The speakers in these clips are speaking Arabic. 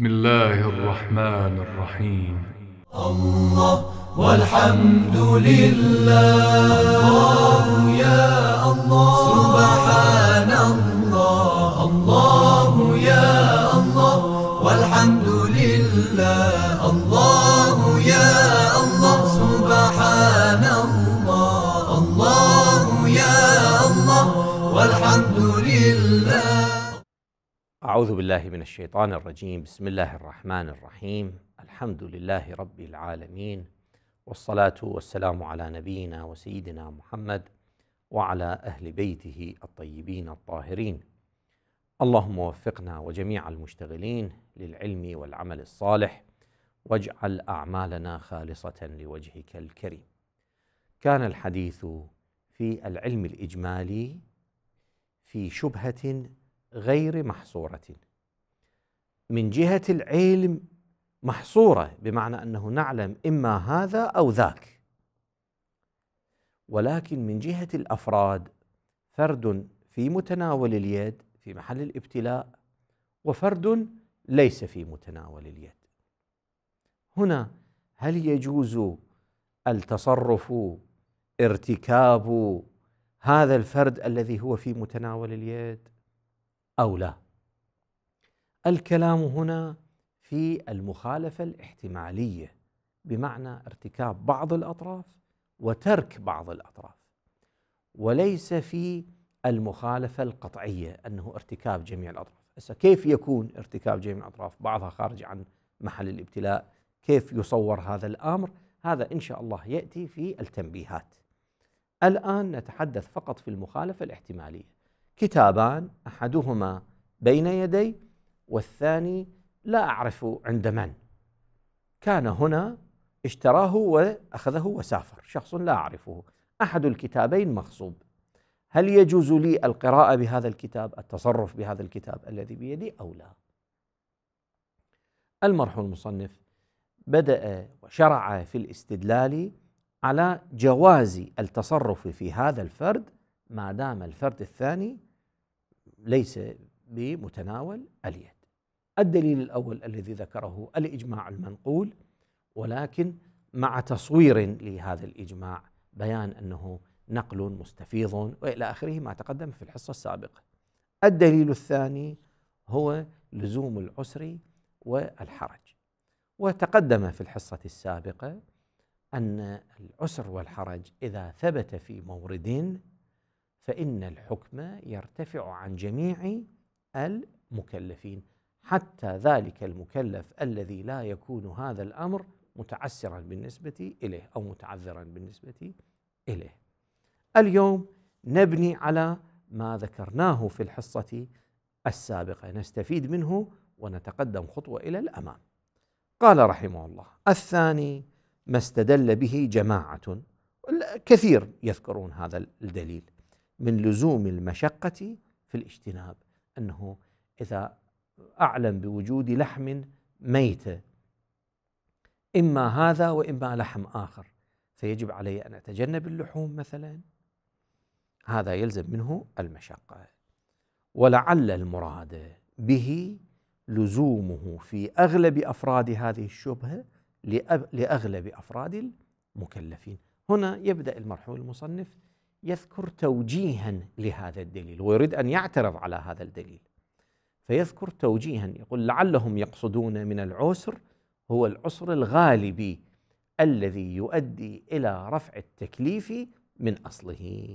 بسم الله الرحمن الرحيم الله والحمد لله الله يا الله سبحان الله أعوذ بالله من الشيطان الرجيم بسم الله الرحمن الرحيم الحمد لله رب العالمين والصلاة والسلام على نبينا وسيدنا محمد وعلى أهل بيته الطيبين الطاهرين اللهم وفقنا وجميع المشتغلين للعلم والعمل الصالح واجعل أعمالنا خالصة لوجهك الكريم كان الحديث في العلم الإجمالي في شبهة غير محصورة من جهة العلم محصورة بمعنى أنه نعلم إما هذا أو ذاك ولكن من جهة الأفراد فرد في متناول اليد في محل الابتلاء وفرد ليس في متناول اليد هنا هل يجوز التصرف ارتكاب هذا الفرد الذي هو في متناول اليد أو لا الكلام هنا في المخالفة الاحتمالية بمعنى ارتكاب بعض الأطراف وترك بعض الأطراف وليس في المخالفة القطعية أنه ارتكاب جميع الأطراف كيف يكون ارتكاب جميع الأطراف بعضها خارج عن محل الابتلاء كيف يصور هذا الأمر هذا إن شاء الله يأتي في التنبيهات الآن نتحدث فقط في المخالفة الاحتمالية كتابان احدهما بين يدي والثاني لا اعرف عند من كان هنا اشتراه واخذه وسافر شخص لا اعرفه احد الكتابين مغصوب هل يجوز لي القراءه بهذا الكتاب التصرف بهذا الكتاب الذي بيدي او لا المرحوم المصنف بدا وشرع في الاستدلال على جواز التصرف في هذا الفرد ما دام الفرد الثاني ليس بمتناول اليد الدليل الاول الذي ذكره الاجماع المنقول ولكن مع تصوير لهذا الاجماع بيان انه نقل مستفيض والى اخره ما تقدم في الحصه السابقه. الدليل الثاني هو لزوم العسر والحرج. وتقدم في الحصه السابقه ان العسر والحرج اذا ثبت في مورد فإن الحكم يرتفع عن جميع المكلفين حتى ذلك المكلف الذي لا يكون هذا الأمر متعسرا بالنسبة إليه أو متعذرا بالنسبة إليه اليوم نبني على ما ذكرناه في الحصة السابقة نستفيد منه ونتقدم خطوة إلى الأمام قال رحمه الله الثاني ما استدل به جماعة كثير يذكرون هذا الدليل من لزوم المشقة في الاجتناب أنه إذا أعلم بوجود لحم ميتة إما هذا وإما لحم آخر فيجب علي أن أتجنب اللحوم مثلا هذا يلزم منه المشقة ولعل المراد به لزومه في أغلب أفراد هذه الشبهة لأغلب أفراد المكلفين هنا يبدأ المرحوم المصنف يذكر توجيها لهذا الدليل ويريد أن يعترض على هذا الدليل فيذكر توجيها يقول لعلهم يقصدون من العسر هو العسر الغالبي الذي يؤدي إلى رفع التكليف من أصله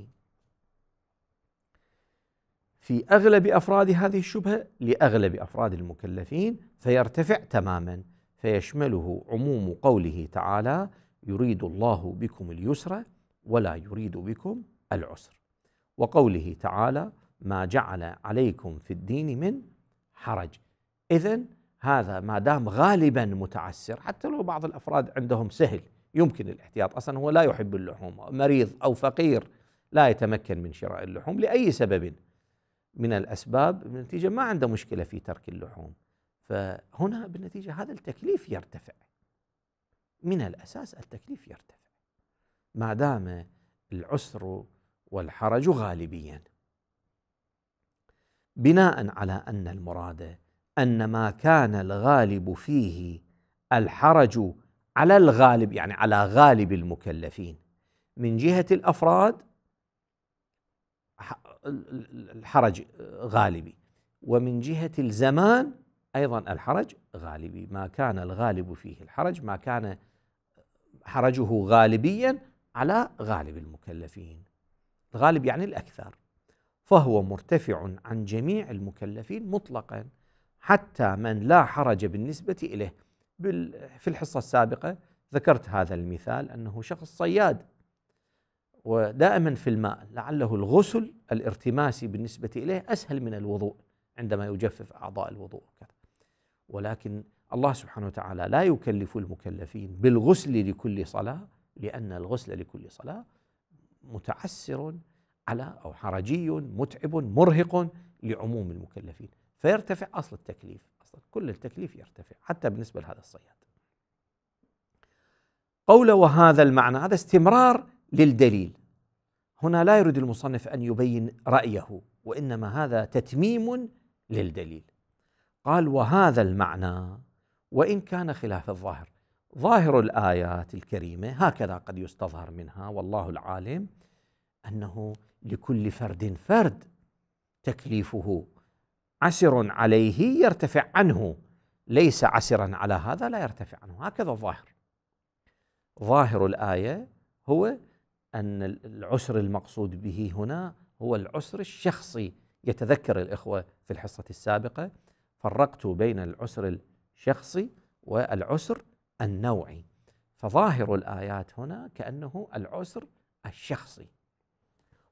في أغلب أفراد هذه الشبهة لأغلب أفراد المكلفين فيرتفع تماما فيشمله عموم قوله تعالى يريد الله بكم اليسر ولا يريد بكم العسر وقوله تعالى ما جعل عليكم في الدين من حرج إذا هذا ما دام غالبا متعسر حتى لو بعض الأفراد عندهم سهل يمكن الاحتياط أصلا هو لا يحب اللحوم مريض أو فقير لا يتمكن من شراء اللحوم لأي سبب من الأسباب بالنتيجة ما عنده مشكلة في ترك اللحوم فهنا بالنتيجة هذا التكليف يرتفع من الأساس التكليف يرتفع ما دام العسر والحرج غالبيا بناء على ان المراد ان ما كان الغالب فيه الحرج على الغالب يعني على غالب المكلفين من جهه الافراد الحرج غالبي ومن جهه الزمان ايضا الحرج غالبي ما كان الغالب فيه الحرج ما كان حرجه غالبيا على غالب المكلفين الغالب يعني الأكثر فهو مرتفع عن جميع المكلفين مطلقا حتى من لا حرج بالنسبة إليه في الحصة السابقة ذكرت هذا المثال أنه شخص صياد ودائما في الماء لعله الغسل الارتماسي بالنسبة إليه أسهل من الوضوء عندما يجفف أعضاء الوضوء وكذا ولكن الله سبحانه وتعالى لا يكلف المكلفين بالغسل لكل صلاة لأن الغسل لكل صلاة متعسر على أو حرجي متعب مرهق لعموم المكلفين فيرتفع أصل التكليف أصلا كل التكليف يرتفع حتى بالنسبة لهذا الصياد قول وهذا المعنى هذا استمرار للدليل هنا لا يريد المصنف أن يبين رأيه وإنما هذا تتميم للدليل قال وهذا المعنى وإن كان خلاف الظاهر ظاهر الايات الكريمه هكذا قد يستظهر منها والله العالم انه لكل فرد فرد تكليفه عسر عليه يرتفع عنه ليس عسرا على هذا لا يرتفع عنه هكذا الظاهر ظاهر الايه هو ان العسر المقصود به هنا هو العسر الشخصي يتذكر الاخوه في الحصه السابقه فرقت بين العسر الشخصي والعسر النوعي فظاهر الايات هنا كانه العسر الشخصي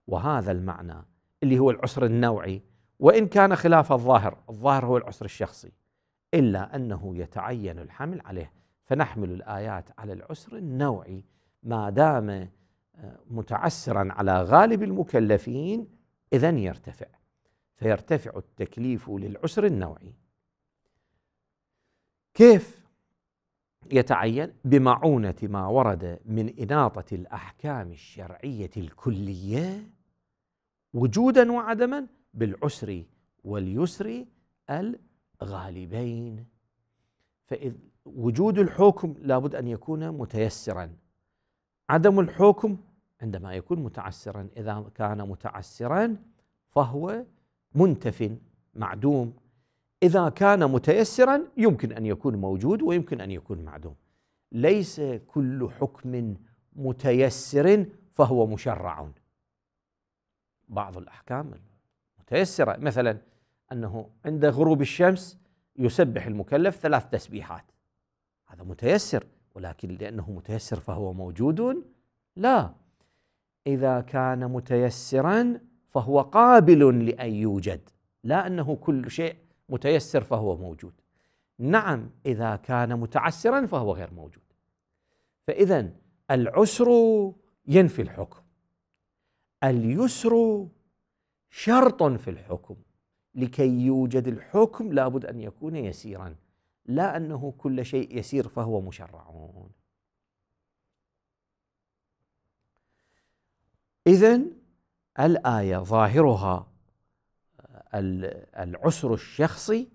وهذا المعنى اللي هو العسر النوعي وان كان خلاف الظاهر الظاهر هو العسر الشخصي الا انه يتعين الحمل عليه فنحمل الايات على العسر النوعي ما دام آه، متعسرا على غالب المكلفين اذا يرتفع فيرتفع التكليف للعسر النوعي كيف يتعين بمعونة ما ورد من إناطة الأحكام الشرعية الكلية وجودا وعدما بالعسر واليسر الغالبين فإذ وجود الحكم لابد أن يكون متيسرا عدم الحكم عندما يكون متعسرا إذا كان متعسرا فهو منتف معدوم إذا كان متيسرا يمكن أن يكون موجود ويمكن أن يكون معدوم ليس كل حكم متيسر فهو مشرع بعض الأحكام متيسرة مثلا أنه عند غروب الشمس يسبح المكلف ثلاث تسبيحات هذا متيسر ولكن لأنه متيسر فهو موجود لا إذا كان متيسرا فهو قابل لأن يوجد لا أنه كل شيء متيسر فهو موجود نعم اذا كان متعسرا فهو غير موجود فاذا العسر ينفي الحكم اليسر شرط في الحكم لكي يوجد الحكم لابد ان يكون يسيرا لا انه كل شيء يسير فهو مشرعون اذا الايه ظاهرها العسر الشخصي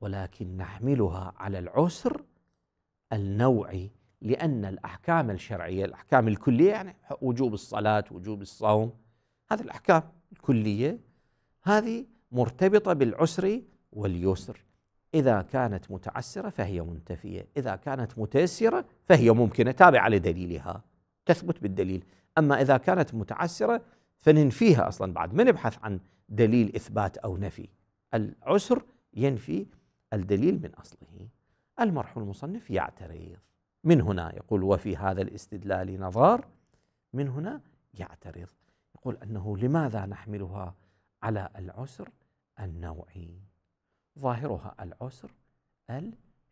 ولكن نحملها على العسر النوعي لأن الأحكام الشرعية الأحكام الكلية يعني وجوب الصلاة وجوب الصوم هذه الأحكام الكلية هذه مرتبطة بالعسر واليسر إذا كانت متعسرة فهي منتفية إذا كانت متيسرة فهي ممكنة تابعة لدليلها تثبت بالدليل أما إذا كانت متعسرة فننفيها أصلا بعد ما نبحث عن دليل اثبات او نفي العسر ينفي الدليل من اصله المرحوم المصنف يعترض من هنا يقول وفي هذا الاستدلال نظار من هنا يعترض يقول انه لماذا نحملها على العسر النوعي ظاهرها العسر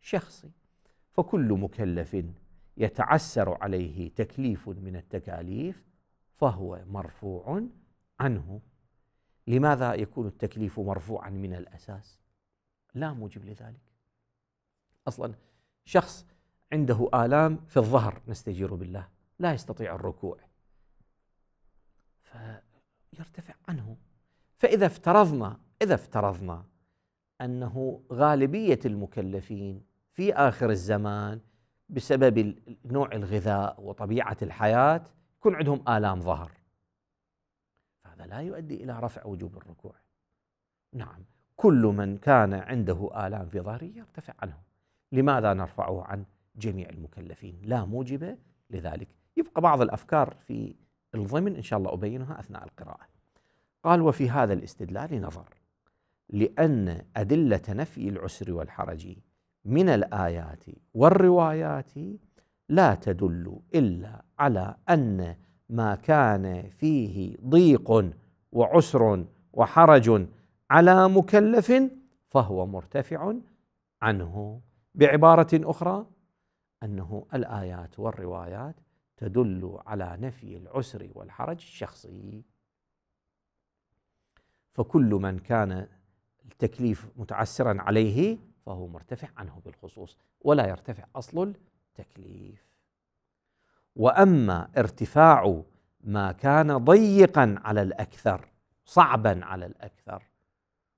الشخصي فكل مكلف يتعسر عليه تكليف من التكاليف فهو مرفوع عنه لماذا يكون التكليف مرفوعا من الاساس؟ لا موجب لذلك. اصلا شخص عنده الام في الظهر نستجير بالله لا يستطيع الركوع فيرتفع عنه فاذا افترضنا اذا افترضنا انه غالبيه المكلفين في اخر الزمان بسبب نوع الغذاء وطبيعه الحياه يكون عندهم الام ظهر هذا لا يؤدي إلى رفع وجوب الركوع نعم كل من كان عنده آلام في ظهره يرتفع عنه لماذا نرفعه عن جميع المكلفين لا موجب لذلك يبقى بعض الأفكار في الضمن إن شاء الله أبينها أثناء القراءة قال وفي هذا الاستدلال نظر لأن أدلة نفي العسر والحرج من الآيات والروايات لا تدل إلا على أن ما كان فيه ضيق وعسر وحرج على مكلف فهو مرتفع عنه بعباره اخرى انه الايات والروايات تدل على نفي العسر والحرج الشخصي فكل من كان التكليف متعسرا عليه فهو مرتفع عنه بالخصوص ولا يرتفع اصل التكليف واما ارتفاع ما كان ضيقا على الاكثر صعبا على الاكثر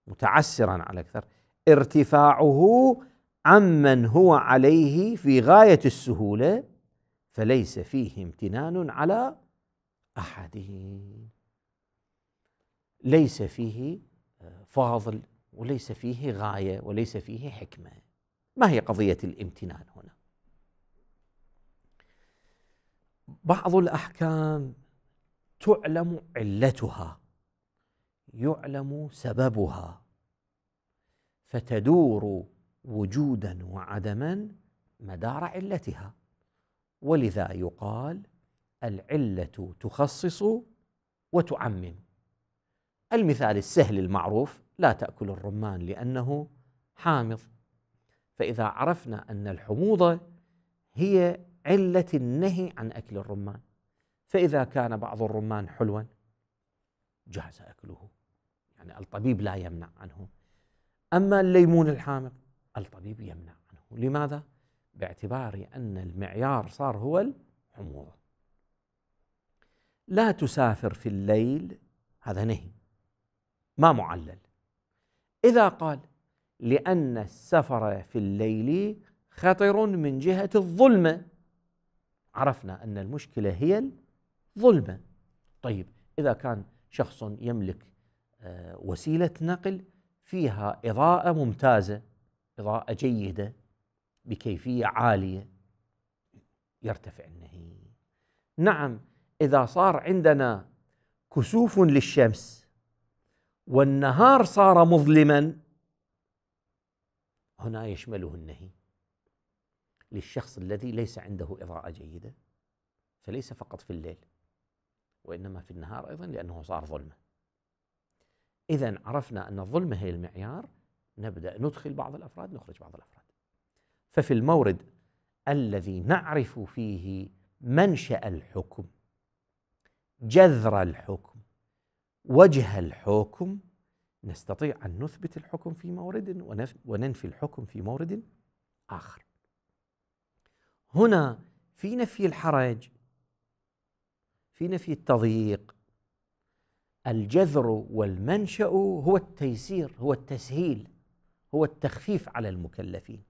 متعسرا على الاكثر ارتفاعه عمن هو عليه في غايه السهوله فليس فيه امتنان على احدهم ليس فيه آه، فاضل وليس فيه غايه وليس فيه حكمه ما هي قضيه الامتنان هنا بعض الاحكام تعلم علتها يعلم سببها فتدور وجودا وعدما مدار علتها ولذا يقال العله تخصص وتعمم المثال السهل المعروف لا تاكل الرمان لانه حامض فاذا عرفنا ان الحموضه هي علة النهي عن أكل الرمان فإذا كان بعض الرمان حلوا جاز أكله يعني الطبيب لا يمنع عنه أما الليمون الحامض الطبيب يمنع عنه لماذا؟ باعتبار أن المعيار صار هو الحموضة لا تسافر في الليل هذا نهي ما معلل إذا قال لأن السفر في الليل خطر من جهة الظلمة عرفنا أن المشكلة هي الظلمة طيب إذا كان شخص يملك آه، وسيلة نقل فيها إضاءة ممتازة إضاءة جيدة بكيفية عالية يرتفع النهي نعم إذا صار عندنا كسوف للشمس والنهار صار مظلما هنا يشمله النهي للشخص الذي ليس عنده إضاءة جيدة فليس فقط في الليل وإنما في النهار أيضا لأنه صار ظلمة إذا عرفنا أن الظلمة هي المعيار نبدأ ندخل بعض الأفراد نخرج بعض الأفراد ففي المورد الذي نعرف فيه منشأ الحكم جذر الحكم وجه الحكم نستطيع أن نثبت الحكم في مورد وننفي الحكم في مورد آخر هنا في نفي الحرج في نفي التضييق الجذر والمنشا هو التيسير هو التسهيل هو التخفيف على المكلفين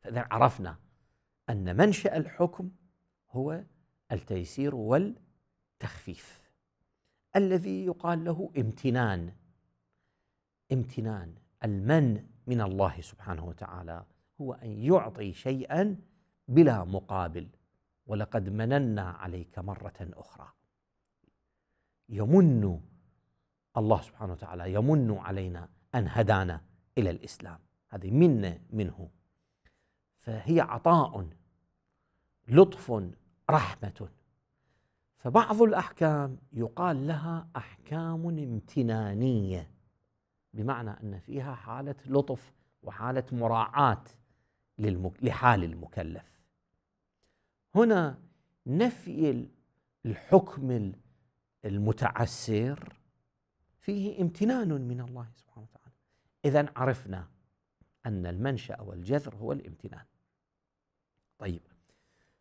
فاذا عرفنا ان منشا الحكم هو التيسير والتخفيف الذي يقال له امتنان امتنان المن من الله سبحانه وتعالى هو ان يعطي شيئا بلا مقابل ولقد مننا عليك مرة أخرى يمن الله سبحانه وتعالى يمن علينا أن هدانا إلى الإسلام هذه منة منه فهي عطاء لطف رحمة فبعض الأحكام يقال لها أحكام امتنانية بمعنى أن فيها حالة لطف وحالة مراعاة لحال المكلف هنا نفي الحكم المتعسر فيه امتنان من الله سبحانه وتعالى إذا عرفنا أن المنشأ والجذر هو الامتنان طيب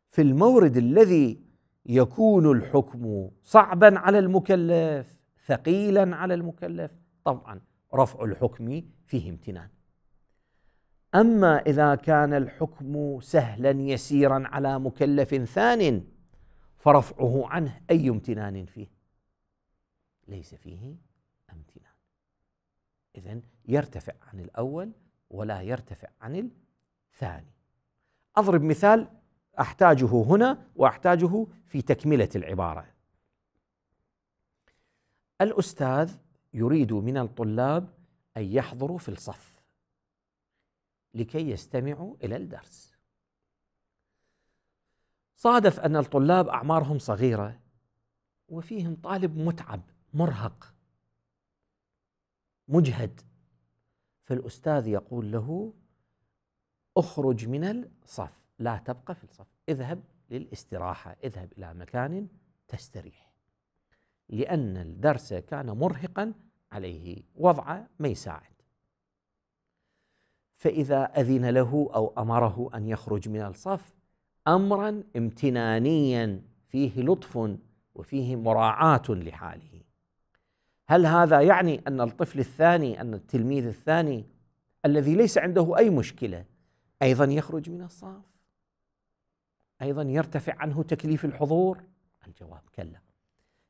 في المورد الذي يكون الحكم صعبا على المكلف ثقيلا على المكلف طبعا رفع الحكم فيه امتنان اما اذا كان الحكم سهلا يسيرا على مكلف ثان فرفعه عنه اي امتنان فيه ليس فيه امتنان اذا يرتفع عن الاول ولا يرتفع عن الثاني اضرب مثال احتاجه هنا واحتاجه في تكمله العباره الاستاذ يريد من الطلاب ان يحضروا في الصف لكي يستمعوا إلى الدرس صادف أن الطلاب أعمارهم صغيرة وفيهم طالب متعب مرهق مجهد فالأستاذ يقول له اخرج من الصف لا تبقى في الصف اذهب للاستراحة اذهب إلى مكان تستريح لأن الدرس كان مرهقا عليه وضعه ما يساعد فإذا أذن له أو أمره أن يخرج من الصف أمرا امتنانيا فيه لطف وفيه مراعاة لحاله هل هذا يعني أن الطفل الثاني أن التلميذ الثاني الذي ليس عنده أي مشكلة أيضا يخرج من الصف أيضا يرتفع عنه تكليف الحضور الجواب كلا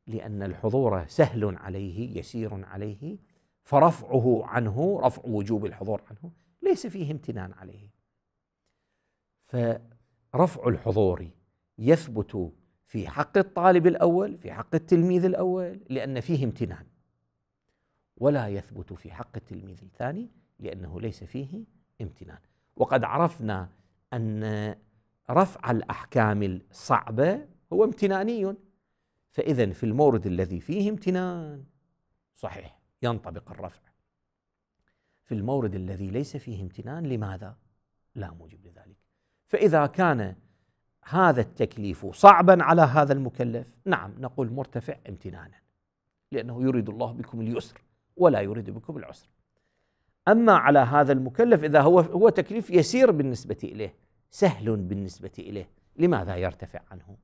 لأن الحضور سهل عليه يسير عليه فرفعه عنه رفع وجوب الحضور عنه ليس فيه امتنان عليه فرفع الحضور يثبت في حق الطالب الاول في حق التلميذ الاول لان فيه امتنان ولا يثبت في حق التلميذ الثاني لانه ليس فيه امتنان وقد عرفنا ان رفع الاحكام الصعبه هو امتناني فاذا في المورد الذي فيه امتنان صحيح ينطبق الرفع في المورد الذي ليس فيه امتنان لماذا؟ لا موجب لذلك فإذا كان هذا التكليف صعبا على هذا المكلف نعم نقول مرتفع امتنانا لأنه يريد الله بكم اليسر ولا يريد بكم العسر أما على هذا المكلف إذا هو هو تكليف يسير بالنسبة إليه سهل بالنسبة إليه لماذا يرتفع عنه؟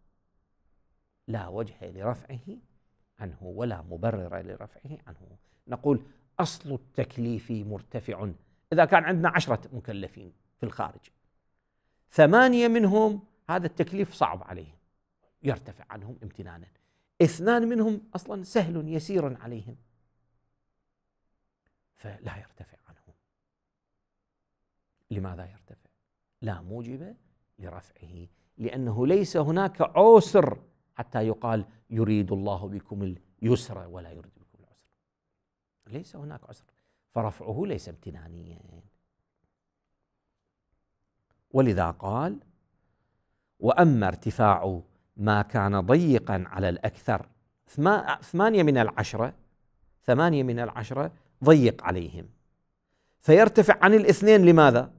لا وجه لرفعه عنه ولا مبرر لرفعه عنه نقول أصل التكليف مرتفع إذا كان عندنا عشرة مكلفين في الخارج ثمانية منهم هذا التكليف صعب عليهم يرتفع عنهم امتنانا اثنان منهم أصلا سهل يسير عليهم فلا يرتفع عنهم لماذا يرتفع لا موجب لرفعه لأنه ليس هناك عسر حتى يقال يريد الله بكم اليسر ولا يريد ليس هناك عسر فرفعه ليس امتنانيا ولذا قال واما ارتفاع ما كان ضيقا على الاكثر ثمانيه من العشره ثمانيه من العشره ضيق عليهم فيرتفع عن الاثنين لماذا؟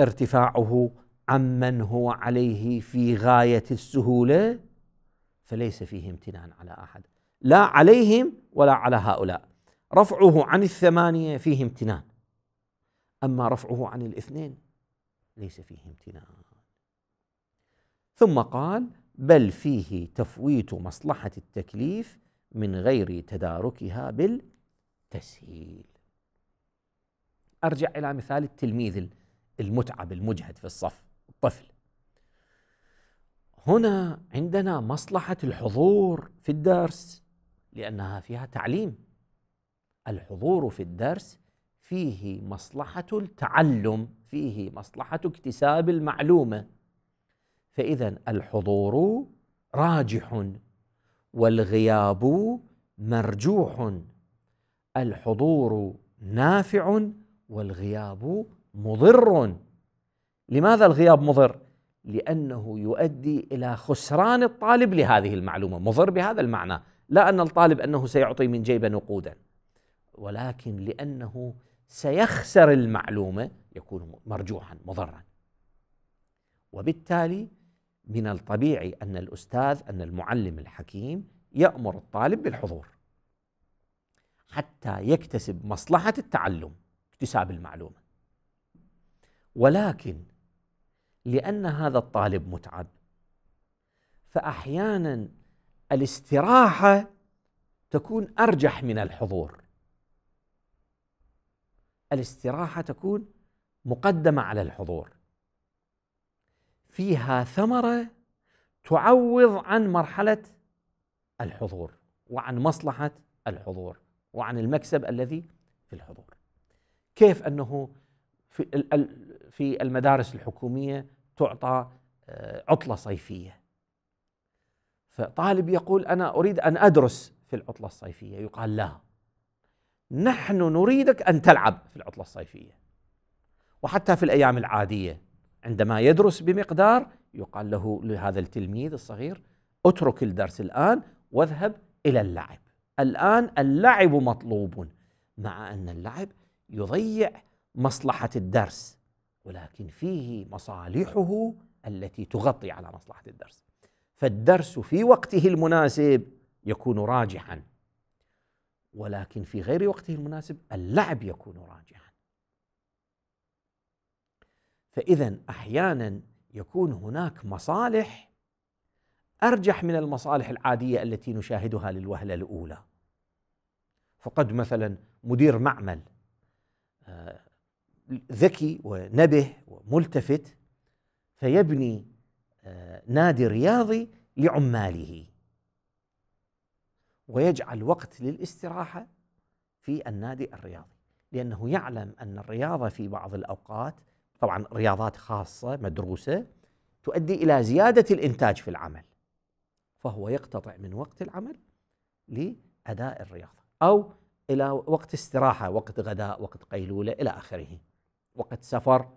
ارتفاعه عمن هو عليه في غايه السهوله فليس فيه امتنان على احد لا عليهم ولا على هؤلاء رفعه عن الثمانية فيه امتنان أما رفعه عن الاثنين ليس فيه امتنان ثم قال بل فيه تفويت مصلحة التكليف من غير تداركها بالتسهيل أرجع إلى مثال التلميذ المتعب المجهد في الصف الطفل هنا عندنا مصلحة الحضور في الدرس لأنها فيها تعليم الحضور في الدرس فيه مصلحة التعلم فيه مصلحة اكتساب المعلومة فإذا الحضور راجح والغياب مرجوح الحضور نافع والغياب مضر لماذا الغياب مضر لانه يؤدي الى خسران الطالب لهذه المعلومه مضر بهذا المعنى لا ان الطالب انه سيعطي من جيبه نقودا ولكن لانه سيخسر المعلومه يكون مرجوحا مضرا وبالتالي من الطبيعي ان الاستاذ ان المعلم الحكيم يامر الطالب بالحضور حتى يكتسب مصلحه التعلم اكتساب المعلومه ولكن لان هذا الطالب متعب فاحيانا الاستراحه تكون ارجح من الحضور الاستراحه تكون مقدمه على الحضور فيها ثمره تعوض عن مرحله الحضور وعن مصلحه الحضور وعن المكسب الذي في الحضور كيف انه في المدارس الحكوميه تعطى آه، عطله صيفيه فطالب يقول أنا أريد أن أدرس في العطلة الصيفية يقال لا نحن نريدك أن تلعب في العطلة الصيفية وحتى في الأيام العادية عندما يدرس بمقدار يقال له لهذا التلميذ الصغير اترك الدرس الآن واذهب إلى اللعب الآن اللعب مطلوب مع أن اللعب يضيع مصلحة الدرس ولكن فيه مصالحه التي تغطي على مصلحة الدرس فالدرس في وقته المناسب يكون راجحا ولكن في غير وقته المناسب اللعب يكون راجحا فاذا احيانا يكون هناك مصالح ارجح من المصالح العاديه التي نشاهدها للوهله الاولى فقد مثلا مدير معمل آه، ذكي ونبه وملتفت فيبني آه، نادي رياضي لعماله ويجعل وقت للاستراحه في النادي الرياضي لانه يعلم ان الرياضه في بعض الاوقات طبعا رياضات خاصه مدروسه تؤدي الى زياده الانتاج في العمل فهو يقتطع من وقت العمل لاداء الرياضه او الى وقت استراحه وقت غداء وقت قيلوله الى اخره وقت سفر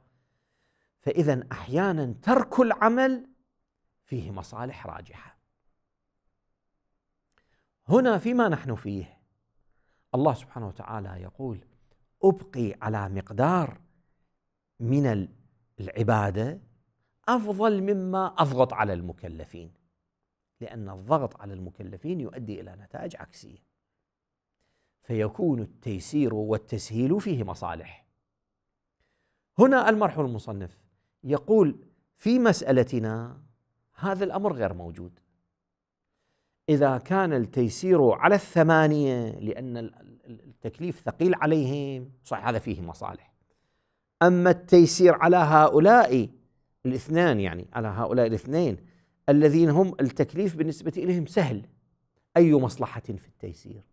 فاذا احيانا ترك العمل فيه مصالح راجحه هنا فيما نحن فيه الله سبحانه وتعالى يقول ابقي على مقدار من العباده افضل مما اضغط على المكلفين لان الضغط على المكلفين يؤدي الى نتائج عكسيه فيكون التيسير والتسهيل فيه مصالح هنا المرحوم المصنف يقول في مسالتنا هذا الأمر غير موجود إذا كان التيسير على الثمانية لأن التكليف ثقيل عليهم صح هذا فيه مصالح أما التيسير على هؤلاء الاثنان يعني على هؤلاء الاثنين الذين هم التكليف بالنسبة إليهم سهل أي مصلحة في التيسير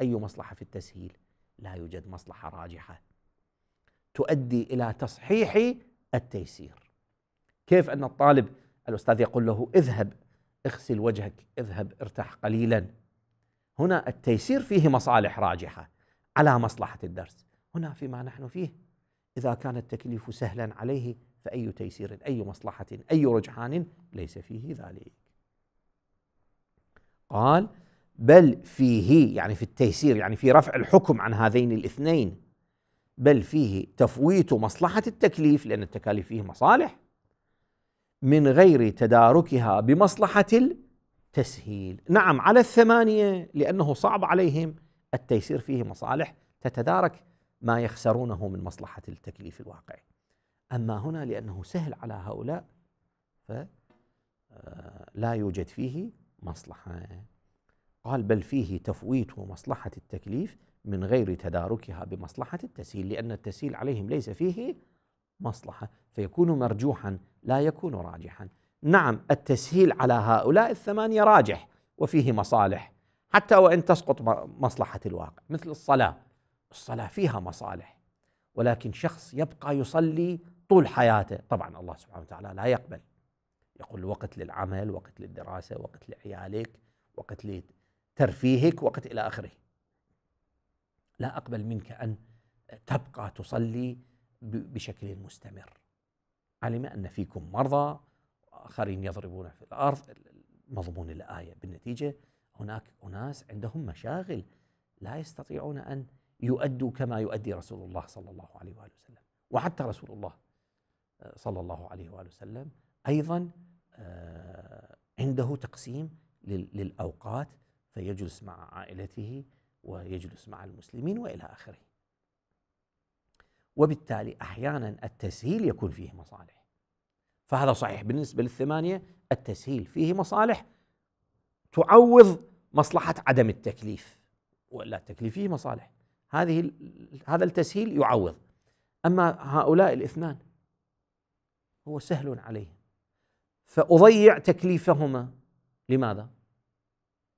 أي مصلحة في التسهيل لا يوجد مصلحة راجحة تؤدي إلى تصحيح التيسير كيف أن الطالب الأستاذ يقول له اذهب اغسل وجهك اذهب ارتاح قليلا هنا التيسير فيه مصالح راجحة على مصلحة الدرس هنا فيما نحن فيه إذا كان التكليف سهلا عليه فأي تيسير أي مصلحة أي رجحان ليس فيه ذلك قال بل فيه يعني في التيسير يعني في رفع الحكم عن هذين الاثنين بل فيه تفويت مصلحة التكليف لأن التكاليف فيه مصالح من غير تداركها بمصلحة التسهيل نعم على الثمانية لأنه صعب عليهم التيسير فيه مصالح تتدارك ما يخسرونه من مصلحة التكليف الواقعي أما هنا لأنه سهل على هؤلاء فلا آه، يوجد فيه مصلحة قال بل فيه تفويت مصلحة التكليف من غير تداركها بمصلحة التسهيل لأن التسهيل عليهم ليس فيه مصلحة فيكون مرجوحا لا يكون راجحا نعم التسهيل على هؤلاء الثمانية راجح وفيه مصالح حتى وإن تسقط مصلحة الواقع مثل الصلاة الصلاة فيها مصالح ولكن شخص يبقى يصلي طول حياته طبعا الله سبحانه وتعالى لا يقبل يقول وقت للعمل وقت للدراسة وقت لعيالك وقت لترفيهك وقت إلى آخره لا أقبل منك أن تبقى تصلي بشكل مستمر علم أن فيكم مرضى آخرين يضربون في الأرض مضمون الآية بالنتيجة هناك أناس عندهم مشاغل لا يستطيعون أن يؤدوا كما يؤدي رسول الله صلى الله عليه وآله وسلم وحتى رسول الله آه، صلى الله عليه وآله وسلم أيضا آه، عنده تقسيم للأوقات فيجلس مع عائلته ويجلس مع المسلمين والى اخره. وبالتالي احيانا التسهيل يكون فيه مصالح فهذا صحيح بالنسبه للثمانيه التسهيل فيه مصالح تعوض مصلحه عدم التكليف ولا التكليف فيه مصالح هذه هذا التسهيل يعوض اما هؤلاء الاثنان هو سهل عليهم فاضيع تكليفهما لماذا؟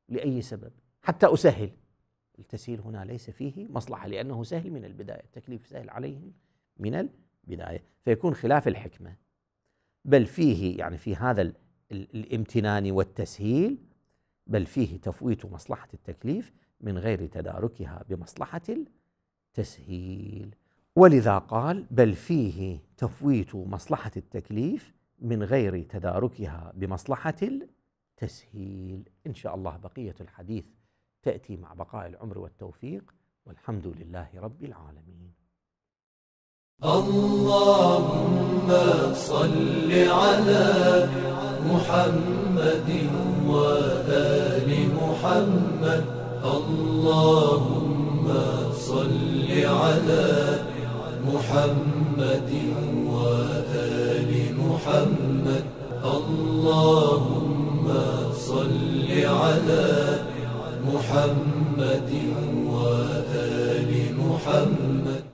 لاي سبب حتى اسهل التسهيل هنا ليس فيه مصلحة لأنه سهل من البداية التكليف سهل عليهم من البداية فيكون خلاف الحكمة بل فيه يعني في هذا الامتنان والتسهيل بل فيه تفويت مصلحة التكليف من غير تداركها بمصلحة التسهيل ولذا قال بل فيه تفويت مصلحة التكليف من غير تداركها بمصلحة التسهيل إن شاء الله بقية الحديث تأتي مع بقاء العمر والتوفيق والحمد لله رب العالمين اللهم صل على محمد وآل محمد اللهم صل على محمد وآل محمد اللهم صل على محمد وآل محمد